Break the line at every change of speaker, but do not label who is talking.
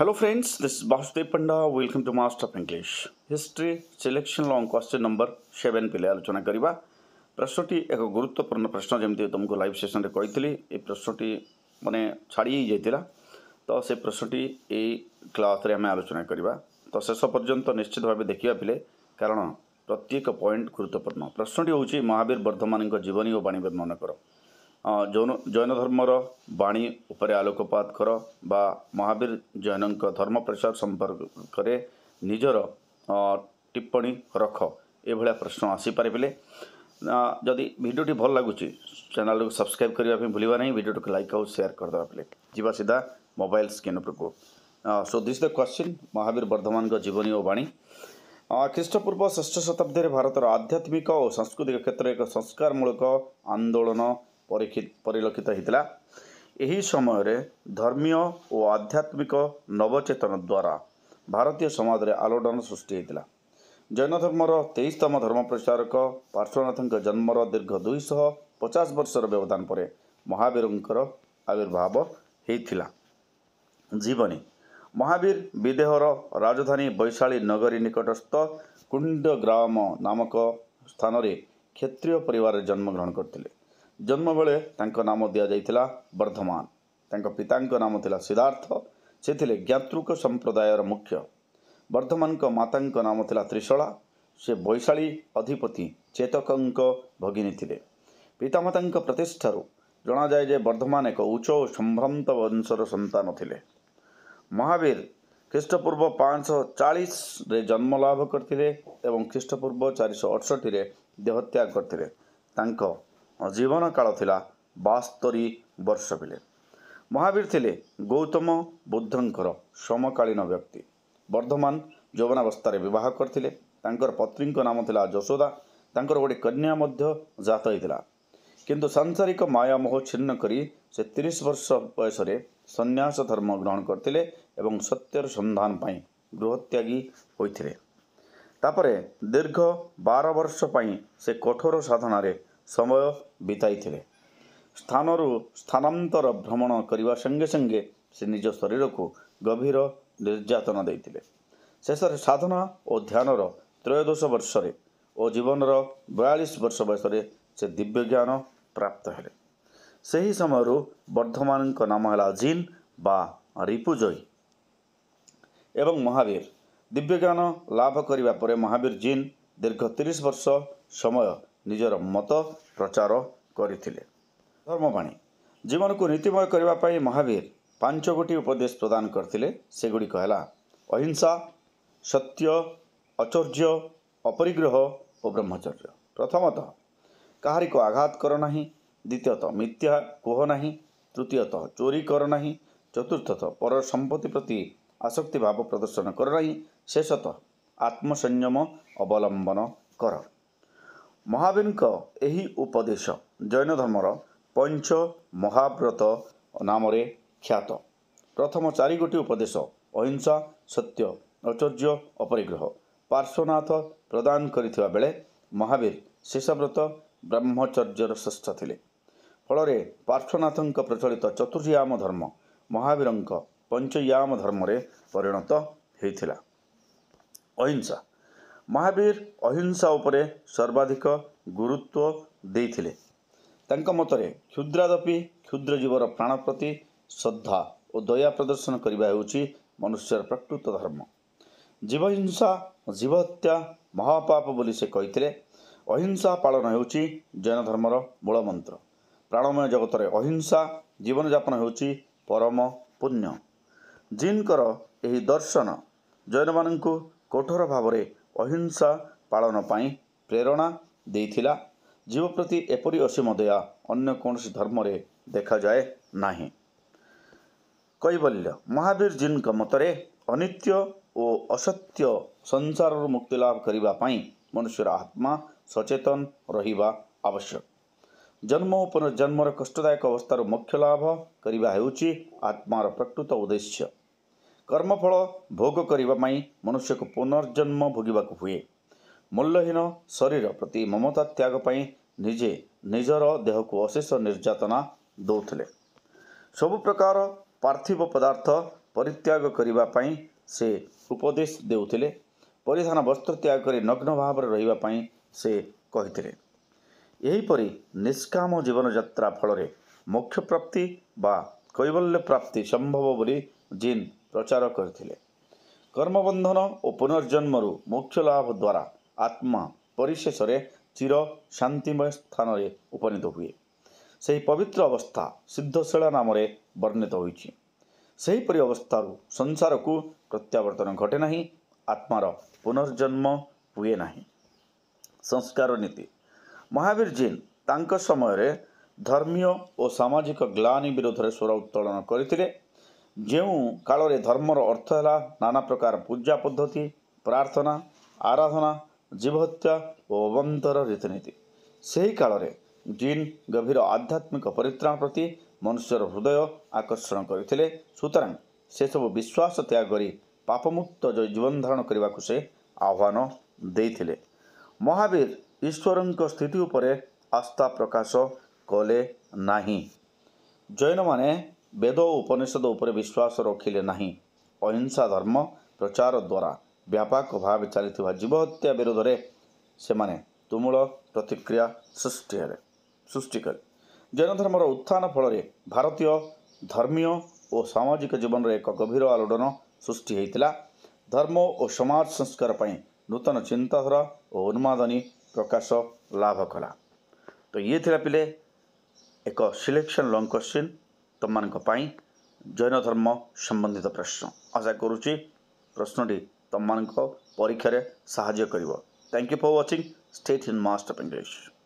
Hello friends, this is Basudev Panda. Welcome to Master of English. History selection long question number 7 ପିଲା ଆଲୋଚନା କରିବା ପ୍ରଶ୍ନଟି ଏକ ଗୁରୁତ୍ୱପୂର୍ଣ୍ଣ ପ୍ରଶ୍ନ ଯେମିତି ତୁମକୁ ଲାଇଭ୍ ସେସନ୍ରେ କହିଥିଲି ଏ ପ୍ରଶ୍ନଟି ମାନେ ଛାଡ଼ି ହେଇଯାଇଥିଲା ତ ସେ ପ୍ରଶ୍ନଟି ଏଇ କ୍ଲାସ୍ରେ ଆମେ ଆଲୋଚନା କରିବା ତ ଶେଷ ପର୍ଯ୍ୟନ୍ତ ନିଶ୍ଚିତ ଭାବେ ଦେଖିବା ପିଲେ କାରଣ ପ୍ରତ୍ୟେକ ପଏଣ୍ଟ ଗୁରୁତ୍ୱପୂର୍ଣ୍ଣ ପ୍ରଶ୍ନଟି ହେଉଛି ମହାବୀର ବର୍ଦ୍ଧମାନଙ୍କ ଜୀବନୀ ଓ ବାଣୀ ବର୍ଣ୍ଣନା କର जौन जैन धर्मर बाणी उपरे आलोकपात गर बा महावीर जैनको धर्म प्रसार सम्पर्क निजर टिप्पणी रख एभरिया प्रश्न आसी आसिपारे जिडियो भल लाग च्याने सब्सक्राइबै भुल्यान भिडियो लाइक शेयर कर सेयर गरिदे बेला जुवासिधा मोबाइल स्क्रीन स्क्रिन उप सुध द कस्च्चिन् महावीर बर्धमानको जीवनी बाणी खिष्टपूर्व श्रेष्ठ शताब्दीहरू भारत आध्यात्मिक सांस्कृतिक क्षेत्र एक संस्कारमूक आन्दोलन ପରିଲକ୍ଷିତ ହୋଇଥିଲା ଏହି ସମୟରେ ଧର୍ମୀୟ ଓ ଆଧ୍ୟାତ୍ମିକ ନବଚେତନ ଦ୍ୱାରା ଭାରତୀୟ ସମାଜରେ ଆଲୋଡ଼ନ ସୃଷ୍ଟି ହୋଇଥିଲା ଜୈନ ଧର୍ମର ତେଇଶତମ ଧର୍ମ ପ୍ରଚାରକ ପାର୍ଶ୍ୱନାଥଙ୍କ ଜନ୍ମର ଦୀର୍ଘ ଦୁଇଶହ ପଚାଶ ବର୍ଷର ବ୍ୟବଧାନ ପରେ ମହାବୀରଙ୍କର ଆବିର୍ଭାବ ହୋଇଥିଲା ଜୀବନୀ ମହାବୀର ବିଦେହର ରାଜଧାନୀ ବୈଶାଳୀ ନଗରୀ ନିକଟସ୍ଥ କୁଣ୍ଡ ଗ୍ରାମ ନାମକ ସ୍ଥାନରେ କ୍ଷତ୍ରିୟ ପରିବାରରେ ଜନ୍ମଗ୍ରହଣ କରିଥିଲେ ଜନ୍ମବେଳେ ତାଙ୍କ ନାମ ଦିଆଯାଇଥିଲା ବର୍ଦ୍ଧମାନ ତାଙ୍କ ପିତାଙ୍କ ନାମ ଥିଲା ସିଦ୍ଧାର୍ଥ ସେ ଥିଲେ ଜ୍ଞାତୃକ ସମ୍ପ୍ରଦାୟର ମୁଖ୍ୟ ବର୍ଦ୍ଧମାନଙ୍କ ମାତାଙ୍କ ନାମ ଥିଲା ତ୍ରିଶଳା ସେ ବୈଶାଳୀ ଅଧିପତି ଚେତକଙ୍କ ଭଗିନୀ ଥିଲେ ପିତାମାତାଙ୍କ ପ୍ରତିଷ୍ଠାରୁ ଜଣାଯାଏ ଯେ ବର୍ଦ୍ଧମାନ ଏକ ଉଚ୍ଚ ଓ ସମ୍ଭ୍ରାନ୍ତ ବଂଶର ସନ୍ତାନ ଥିଲେ ମହାବୀର ଖ୍ରୀଷ୍ଟପୂର୍ବ ପାଞ୍ଚଶହ ଚାଳିଶରେ ଜନ୍ମ ଲାଭ କରିଥିଲେ ଏବଂ ଖ୍ରୀଷ୍ଟପୂର୍ବ ଚାରିଶହ ଅଠଷଠିରେ ଦେହତ୍ୟାଗ କରିଥିଲେ ତାଙ୍କ ଜୀବନ କାଳ ଥିଲା ବାସ୍ତରୀ ବର୍ଷ ପିଲେ ମହାବୀର ଥିଲେ ଗୌତମ ବୁଦ୍ଧଙ୍କର ସମକାଳୀନ ବ୍ୟକ୍ତି ବର୍ଦ୍ଧମାନ ଯୌବନାବସ୍ଥାରେ ବିବାହ କରିଥିଲେ ତାଙ୍କର ପତ୍ନୀଙ୍କ ନାମ ଥିଲା ଯଶୋଦା ତାଙ୍କର ଗୋଟିଏ କନ୍ୟା ମଧ୍ୟ ଜାତ ହୋଇଥିଲା କିନ୍ତୁ ସାଂସାରିକ ମାୟା ମୋହ ଛିନ୍ନ କରି ସେ ତିରିଶ ବର୍ଷ ବୟସରେ ସନ୍ନ୍ୟାସ ଧର୍ମ ଗ୍ରହଣ କରିଥିଲେ ଏବଂ ସତ୍ୟର ସନ୍ଧାନ ପାଇଁ ଗୃହତ୍ୟାଗୀ ହୋଇଥିଲେ ତାପରେ ଦୀର୍ଘ ବାର ବର୍ଷ ପାଇଁ ସେ କଠୋର ସାଧନାରେ ସମୟ ବିତାଇଥିଲେ ସ୍ଥାନରୁ ସ୍ଥାନାନ୍ତର ଭ୍ରମଣ କରିବା ସଙ୍ଗେ ସଙ୍ଗେ ସେ ନିଜ ଶରୀରକୁ ଗଭୀର ନିର୍ଯାତନା ଦେଇଥିଲେ ଶେଷରେ ସାଧନା ଓ ଧ୍ୟାନର ତ୍ରୟୋଦଶ ବର୍ଷରେ ଓ ଜୀବନର ବୟାଳିଶ ବର୍ଷ ବୟସରେ ସେ ଦିବ୍ୟଜ୍ଞାନ ପ୍ରାପ୍ତ ହେଲେ ସେହି ସମୟରୁ ବର୍ଦ୍ଧମାନଙ୍କ ନାମ ହେଲା ଜିନ୍ ବା ରିପୁଜୟୀ ଏବଂ ମହାବୀର ଦିବ୍ୟଜ୍ଞାନ ଲାଭ କରିବା ପରେ ମହାବୀର ଜିନ୍ ଦୀର୍ଘ ତିରିଶ ବର୍ଷ ସମୟ ନିଜର ମତ ପ୍ରଚାର କରିଥିଲେ ଧର୍ମବାଣୀ ଜୀବନକୁ ନୀତିମୟ କରିବା ପାଇଁ ମହାବୀର ପାଞ୍ଚ ଗୋଟି ଉପଦେଶ ପ୍ରଦାନ କରିଥିଲେ ସେଗୁଡ଼ିକ ହେଲା ଅହିଂସା ସତ୍ୟ ଅଚର୍ଯ୍ୟ ଅପରିଗ୍ରହ ଓ ବ୍ରହ୍ମଚର୍ଯ୍ୟ ପ୍ରଥମତଃ କାହାରିକୁ ଆଘାତ କର ନାହିଁ ଦ୍ୱିତୀୟତଃ ମିଥ୍ୟା କୁହ ନାହିଁ ତୃତୀୟତଃ ଚୋରି କର ନାହିଁ ଚତୁର୍ଥତଃ ପର ସମ୍ପତ୍ତି ପ୍ରତି ଆସକ୍ତି ଭାବ ପ୍ରଦର୍ଶନ କର ନାହିଁ ଶେଷତଃ ଆତ୍ମସଂଯମ ଅବଲମ୍ବନ କର ମହାବୀରଙ୍କ ଏହି ଉପଦେଶ ଜୈନ ଧର୍ମର ପଞ୍ଚ ମହାବ୍ରତ ନାମରେ ଖ୍ୟାତ ପ୍ରଥମ ଚାରିଗୋଟି ଉପଦେଶ ଅହିଂସା ସତ୍ୟ ଐଶ୍ୱର୍ଯ୍ୟ ଅପରିଗ୍ରହ ପାର୍ଶ୍ୱନାଥ ପ୍ରଦାନ କରିଥିବା ବେଳେ ମହାବୀର ଶେଷବ୍ରତ ବ୍ରହ୍ମଚର୍ଯ୍ୟର ଶ୍ରେଷ୍ଠ ଥିଲେ ଫଳରେ ପାର୍ଶ୍ୱନାଥଙ୍କ ପ୍ରଚଳିତ ଚତୁର୍ଯ୍ୟାମ ଧର୍ମ ମହାବୀରଙ୍କ ପଞ୍ଚୟାମ ଧର୍ମରେ ପରିଣତ ହୋଇଥିଲା ଅହିଂସା ମହାବୀର ଅହିଂସା ଉପରେ ସର୍ବାଧିକ ଗୁରୁତ୍ୱ ଦେଇଥିଲେ ତାଙ୍କ ମତରେ କ୍ଷୁଦ୍ରାଦପି କ୍ଷୁଦ୍ର ଜୀବର ପ୍ରାଣ ପ୍ରତି ଶ୍ରଦ୍ଧା ଓ ଦୟା ପ୍ରଦର୍ଶନ କରିବା ହେଉଛି ମନୁଷ୍ୟର ପ୍ରକୃତ ଧର୍ମ ଜୀବହିଂସା ଜୀବହତ୍ୟା ମହାପାପ ବୋଲି ସେ କହିଥିଲେ ଅହିଂସା ପାଳନ ହେଉଛି ଜୈନ ଧର୍ମର ମୂଳମନ୍ତ୍ର ପ୍ରାଣମୟ ଜଗତରେ ଅହିଂସା ଜୀବନଯାପନ ହେଉଛି ପରମ ପୁଣ୍ୟ ଜିନ୍ଙ୍କର ଏହି ଦର୍ଶନ ଜୈନମାନଙ୍କୁ କଠୋର ଭାବରେ अहिंसा पालन पानै प्रेरणा जीव प्रति जीवप्रति असीम दया अन्य धर्म कुरो धर्मले देखाए नै कैवल्य महावीर जीको मतले अनित्य ओ असत्य संसार मुक्ति लाभ करिबा पई मनुष्य आत्मा सचेतन रहे जन्म कष्टदायक अवस्था मुख्य लाभ गरेको हे आत्मार प्रकृत उद्देश्य କର୍ମଫଳ ଭୋଗ କରିବା ପାଇଁ ମନୁଷ୍ୟକୁ ପୁନର୍ଜନ୍ମ ଭୋଗିବାକୁ ହୁଏ ମୂଲ୍ୟହୀନ ଶରୀର ପ୍ରତି ମମତା ତ୍ୟାଗ ପାଇଁ ନିଜେ ନିଜର ଦେହକୁ ଅଶେଷ ନିର୍ଯାତନା ଦେଉଥିଲେ ସବୁ ପ୍ରକାର ପାର୍ଥିବ ପଦାର୍ଥ ପରିତ୍ୟାଗ କରିବା ପାଇଁ ସେ ଉପଦେଶ ଦେଉଥିଲେ ପରିଧାନ ବସ୍ତ୍ର ତ୍ୟାଗ କରି ନଗ୍ନ ଭାବରେ ରହିବା ପାଇଁ ସେ କହିଥିଲେ ଏହିପରି ନିଷ୍କାମ ଜୀବନଯାତ୍ରା ଫଳରେ ମୋକ୍ଷପ୍ରାପ୍ତି ବା କୈବଲ୍ୟ ପ୍ରାପ୍ତି ସମ୍ଭବ ବୋଲି ଜିନ୍ ପ୍ରଚାର କରିଥିଲେ କର୍ମବନ୍ଧନ ଓ ପୁନର୍ଜନ୍ମରୁ ମୋକ୍ଷ ଲାଭ ଦ୍ୱାରା ଆତ୍ମା ପରିଶେଷରେ ଚିର ଶାନ୍ତିମୟ ସ୍ଥାନରେ ଉପନୀତ ହୁଏ ସେହି ପବିତ୍ର ଅବସ୍ଥା ସିଦ୍ଧଶିଳା ନାମରେ ବର୍ଣ୍ଣିତ ହୋଇଛି ସେହିପରି ଅବସ୍ଥାରୁ ସଂସାରକୁ ପ୍ରତ୍ୟାବର୍ତ୍ତନ ଘଟେ ନାହିଁ ଆତ୍ମାର ପୁନର୍ଜନ୍ମ ହୁଏ ନାହିଁ ସଂସ୍କାର ନୀତି ମହାବୀର ଜିନ୍ ତାଙ୍କ ସମୟରେ ଧର୍ମୀୟ ଓ ସାମାଜିକ ଗ୍ଲାନି ବିରୋଧରେ ସ୍ୱର ଉତ୍ତୋଳନ କରିଥିଲେ ଯେଉଁ କାଳରେ ଧର୍ମର ଅର୍ଥ ହେଲା ନାନା ପ୍ରକାର ପୂଜା ପଦ୍ଧତି ପ୍ରାର୍ଥନା ଆରାଧନା ଜୀବହତ୍ୟା ଓ ଅବନ୍ତର ରୀତିନୀତି ସେହି କାଳରେ ଜିନ୍ ଗଭୀର ଆଧ୍ୟାତ୍ମିକ ପରିତ୍ରାଣ ପ୍ରତି ମନୁଷ୍ୟର ହୃଦୟ ଆକର୍ଷଣ କରିଥିଲେ ସୁତରାଂ ସେସବୁ ବିଶ୍ୱାସ ତ୍ୟାଗ କରି ପାପମୁକ୍ତ ଜୀବନ ଧାରଣ କରିବାକୁ ସେ ଆହ୍ୱାନ ଦେଇଥିଲେ ମହାବୀର ଈଶ୍ୱରଙ୍କ ସ୍ଥିତି ଉପରେ ଆସ୍ଥା ପ୍ରକାଶ କଲେ ନାହିଁ ଜୈନମାନେ ବେଦ ଓ ଉପନିଷଦ ଉପରେ ବିଶ୍ୱାସ ରଖିଲେ ନାହିଁ ଅହିଂସା ଧର୍ମ ପ୍ରଚାର ଦ୍ୱାରା ବ୍ୟାପକ ଭାବେ ଚାଲିଥିବା ଜୀବହତ୍ୟା ବିରୋଧରେ ସେମାନେ ତୁମୂଳ ପ୍ରତିକ୍ରିୟା ସୃଷ୍ଟି ହେଲେ ସୃଷ୍ଟି କରେ ଜୈନ ଧର୍ମର ଉତ୍ଥାନ ଫଳରେ ଭାରତୀୟ ଧର୍ମୀୟ ଓ ସାମାଜିକ ଜୀବନରେ ଏକ ଗଭୀର ଆଲୋଡ଼ନ ସୃଷ୍ଟି ହୋଇଥିଲା ଧର୍ମ ଓ ସମାଜ ସଂସ୍କାର ପାଇଁ ନୂତନ ଚିନ୍ତାଧାରା ଓ ଉନ୍ମାଦନୀ ପ୍ରକାଶ ଲାଭ କଲା ତ ଇଏ ଥିଲା ପିଲେ ଏକ ସିଲେକ୍ସନ୍ ଲଙ୍ଗ୍ କ୍ୱଶ୍ଚିନ୍ ତୁମମାନଙ୍କ ପାଇଁ ଜୈନ ଧର୍ମ ସମ୍ବନ୍ଧିତ ପ୍ରଶ୍ନ ଆଶା କରୁଛି ପ୍ରଶ୍ନଟି ତୁମମାନଙ୍କ ପରୀକ୍ଷାରେ ସାହାଯ୍ୟ କରିବ thank you for watching state in mast of English